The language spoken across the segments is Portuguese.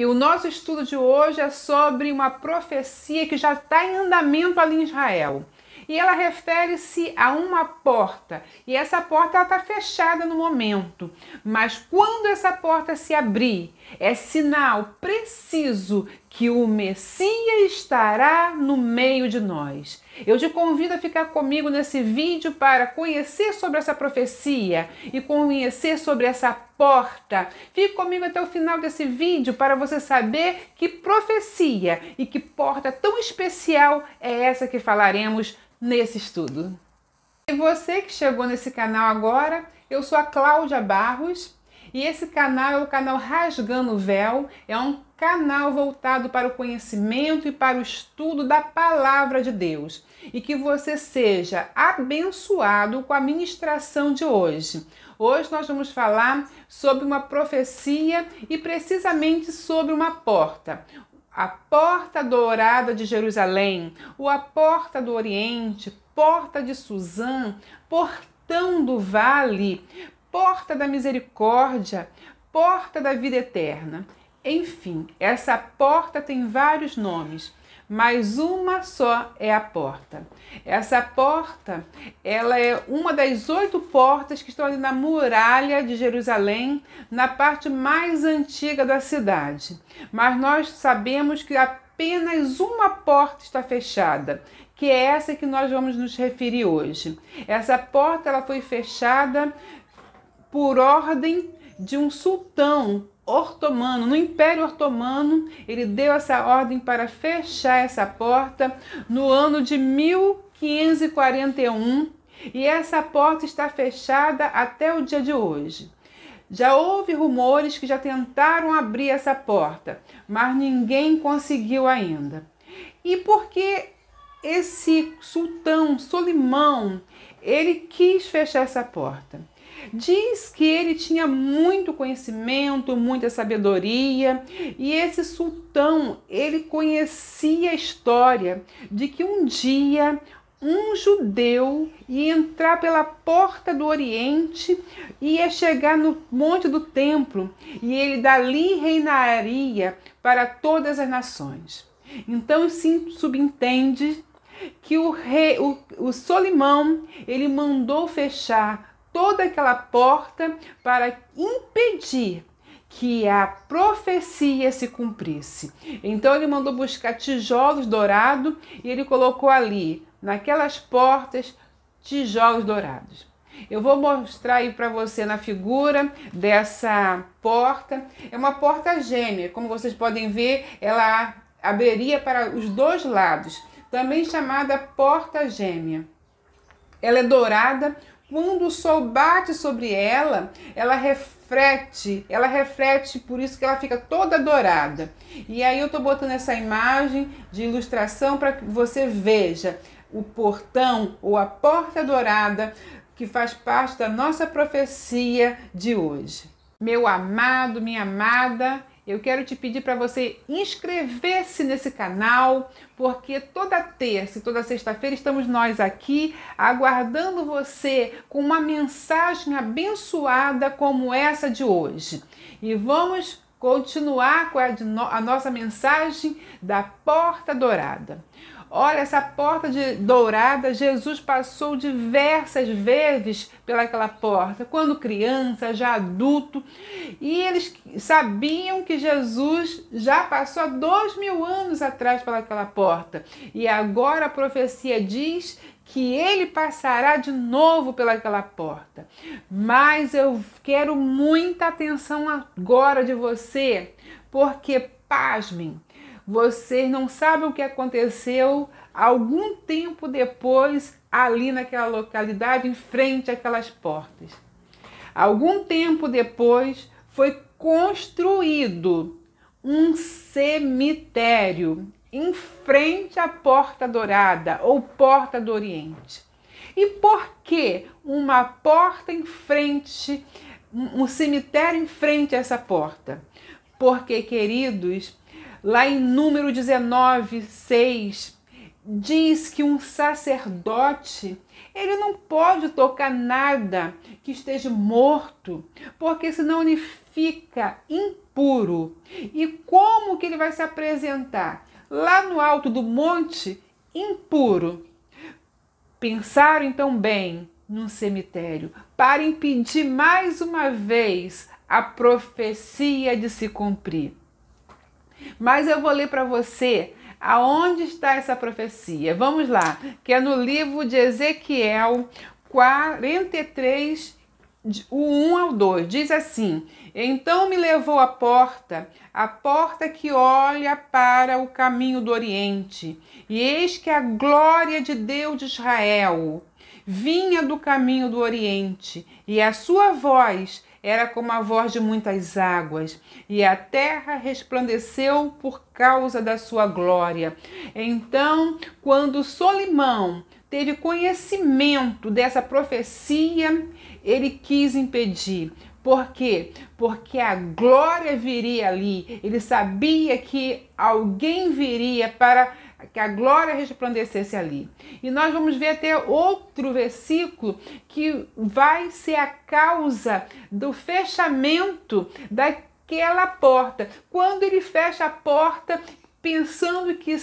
E o nosso estudo de hoje é sobre uma profecia que já está em andamento ali em Israel. E ela refere-se a uma porta. E essa porta está fechada no momento. Mas quando essa porta se abrir é sinal preciso que o Messias estará no meio de nós. Eu te convido a ficar comigo nesse vídeo para conhecer sobre essa profecia e conhecer sobre essa porta. Fique comigo até o final desse vídeo para você saber que profecia e que porta tão especial é essa que falaremos nesse estudo. E você que chegou nesse canal agora, eu sou a Cláudia Barros e esse canal é o canal Rasgando o Véu, é um canal voltado para o conhecimento e para o estudo da palavra de Deus. E que você seja abençoado com a ministração de hoje. Hoje nós vamos falar sobre uma profecia e precisamente sobre uma porta a porta dourada de Jerusalém, ou a porta do Oriente, porta de Suzã, portão do vale, porta da misericórdia, porta da vida eterna. Enfim, essa porta tem vários nomes, mas uma só é a porta. Essa porta, ela é uma das oito portas que estão ali na muralha de Jerusalém, na parte mais antiga da cidade. Mas nós sabemos que apenas uma porta está fechada, que é essa que nós vamos nos referir hoje. Essa porta ela foi fechada por ordem de um sultão otomano, no Império Otomano, ele deu essa ordem para fechar essa porta no ano de 1541 e essa porta está fechada até o dia de hoje. Já houve rumores que já tentaram abrir essa porta, mas ninguém conseguiu ainda. E por que esse sultão Solimão, ele quis fechar essa porta? Diz que ele tinha muito conhecimento, muita sabedoria, e esse sultão, ele conhecia a história de que um dia um judeu ia entrar pela porta do Oriente e ia chegar no monte do templo, e ele dali reinaria para todas as nações. Então se subentende que o rei, o, o Solimão, ele mandou fechar toda aquela porta para impedir que a profecia se cumprisse. Então ele mandou buscar tijolos dourados e ele colocou ali, naquelas portas, tijolos dourados. Eu vou mostrar aí para você na figura dessa porta. É uma porta gêmea, como vocês podem ver, ela abriria para os dois lados, também chamada porta gêmea. Ela é dourada, quando o sol bate sobre ela, ela reflete, ela reflete, por isso que ela fica toda dourada. E aí eu tô botando essa imagem de ilustração para que você veja o portão ou a porta dourada que faz parte da nossa profecia de hoje. Meu amado, minha amada, eu quero te pedir para você inscrever-se nesse canal, porque toda terça e toda sexta-feira estamos nós aqui aguardando você com uma mensagem abençoada como essa de hoje. E vamos continuar com a, a nossa mensagem da porta dourada. Olha, essa porta de dourada, Jesus passou diversas vezes pelaquela porta, quando criança, já adulto, e eles sabiam que Jesus já passou há dois mil anos atrás pelaquela porta. E agora a profecia diz que ele passará de novo pelaquela porta. Mas eu quero muita atenção agora de você, porque pasmem, vocês não sabem o que aconteceu algum tempo depois ali naquela localidade em frente àquelas portas. Algum tempo depois foi construído um cemitério em frente à Porta Dourada ou Porta do Oriente. E por que uma porta em frente, um cemitério em frente a essa porta? Porque, queridos, lá em número 19, 6, diz que um sacerdote ele não pode tocar nada que esteja morto, porque senão ele fica impuro. E como que ele vai se apresentar? lá no alto do monte impuro. Pensaram então bem num cemitério para impedir mais uma vez a profecia de se cumprir. Mas eu vou ler para você aonde está essa profecia. Vamos lá, que é no livro de Ezequiel 43, o 1 ao 2, diz assim: Então me levou à porta, a porta que olha para o caminho do Oriente, e eis que a glória de Deus de Israel vinha do caminho do Oriente, e a sua voz era como a voz de muitas águas, e a terra resplandeceu por causa da sua glória. Então, quando Solimão teve conhecimento dessa profecia, ele quis impedir. Por quê? Porque a glória viria ali. Ele sabia que alguém viria para que a glória resplandecesse ali. E nós vamos ver até outro versículo que vai ser a causa do fechamento daquela porta. Quando ele fecha a porta pensando que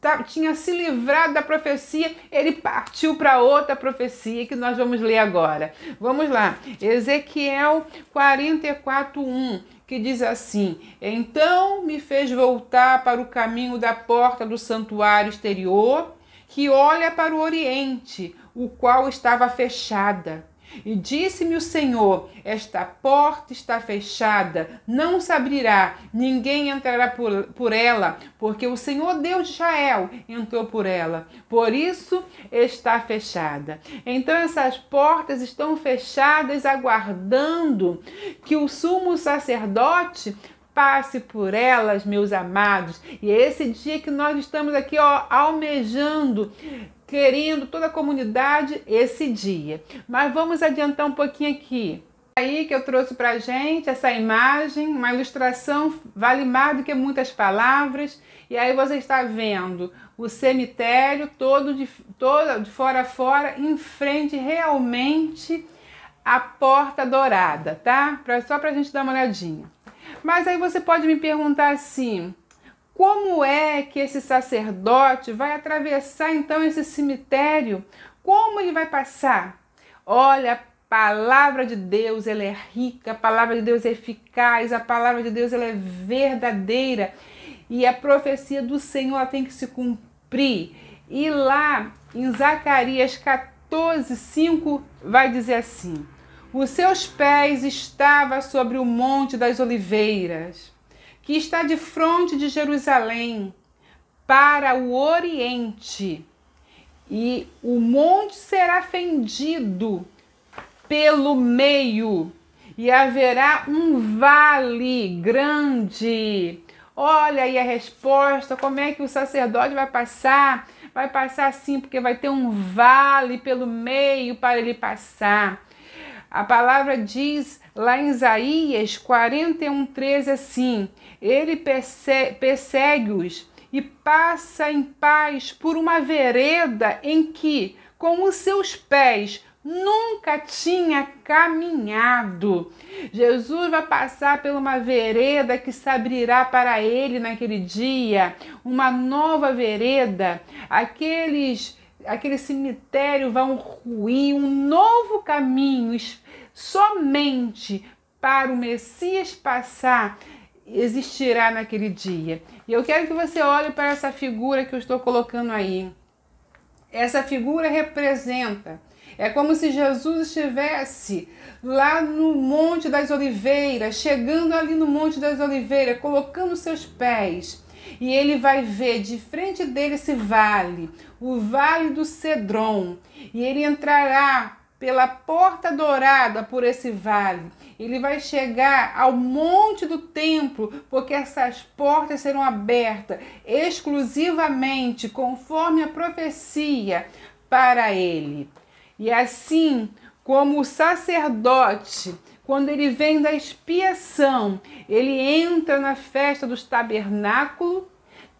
tá, tinha se livrado da profecia, ele partiu para outra profecia que nós vamos ler agora. Vamos lá, Ezequiel 44:1 que diz assim: Então me fez voltar para o caminho da porta do santuário exterior, que olha para o oriente, o qual estava fechada e disse-me o Senhor: Esta porta está fechada, não se abrirá, ninguém entrará por, por ela, porque o Senhor Deus de Israel entrou por ela. Por isso está fechada. Então essas portas estão fechadas, aguardando que o sumo sacerdote passe por elas, meus amados. E é esse dia que nós estamos aqui ó, almejando querendo toda a comunidade esse dia. Mas vamos adiantar um pouquinho aqui. Aí que eu trouxe para gente essa imagem, uma ilustração vale mais do que muitas palavras. E aí você está vendo o cemitério todo de, todo de fora a fora, em frente realmente à porta dourada, tá? Pra, só para a gente dar uma olhadinha. Mas aí você pode me perguntar assim, como é que esse sacerdote vai atravessar então esse cemitério? Como ele vai passar? Olha, a palavra de Deus ela é rica, a palavra de Deus é eficaz, a palavra de Deus ela é verdadeira e a profecia do Senhor tem que se cumprir. E lá em Zacarias 14, 5 vai dizer assim: Os seus pés estavam sobre o monte das oliveiras, que está de frente de Jerusalém para o oriente, e o monte será fendido pelo meio, e haverá um vale grande. Olha aí a resposta, como é que o sacerdote vai passar? Vai passar assim, porque vai ter um vale pelo meio para ele passar. A palavra diz lá em Isaías 13 assim: Ele persegue-os e passa em paz por uma vereda em que, com os seus pés, nunca tinha caminhado. Jesus vai passar por uma vereda que se abrirá para ele naquele dia, uma nova vereda. Aqueles aquele cemitério vão ruir, um novo caminho somente para o Messias passar existirá naquele dia. E eu quero que você olhe para essa figura que eu estou colocando aí. Essa figura representa. É como se Jesus estivesse lá no Monte das Oliveiras, chegando ali no Monte das Oliveiras, colocando seus pés. E ele vai ver de frente dele esse vale, o Vale do Cedron. E ele entrará pela porta dourada por esse vale. Ele vai chegar ao monte do templo, porque essas portas serão abertas exclusivamente conforme a profecia para ele. E assim como o sacerdote, quando ele vem da expiação, ele entra na festa dos tabernáculos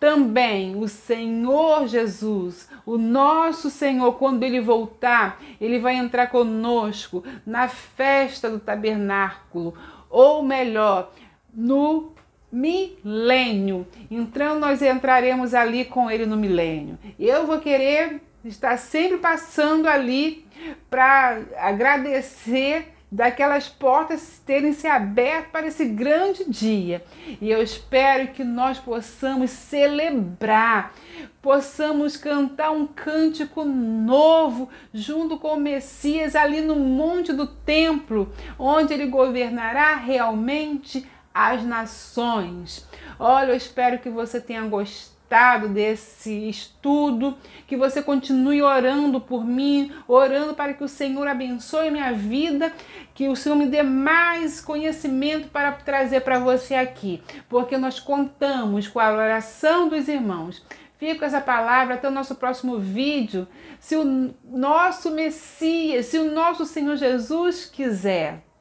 também o Senhor Jesus, o nosso Senhor, quando ele voltar, ele vai entrar conosco na festa do tabernáculo, ou melhor, no milênio. Então nós entraremos ali com ele no milênio. Eu vou querer estar sempre passando ali para agradecer daquelas portas terem se aberto para esse grande dia. E eu espero que nós possamos celebrar, possamos cantar um cântico novo junto com o Messias ali no monte do templo, onde ele governará realmente as nações. Olha, eu espero que você tenha gostado resultado desse estudo, que você continue orando por mim, orando para que o Senhor abençoe minha vida, que o Senhor me dê mais conhecimento para trazer para você aqui, porque nós contamos com a oração dos irmãos. Fica com essa palavra até o nosso próximo vídeo. Se o nosso Messias, se o nosso Senhor Jesus quiser.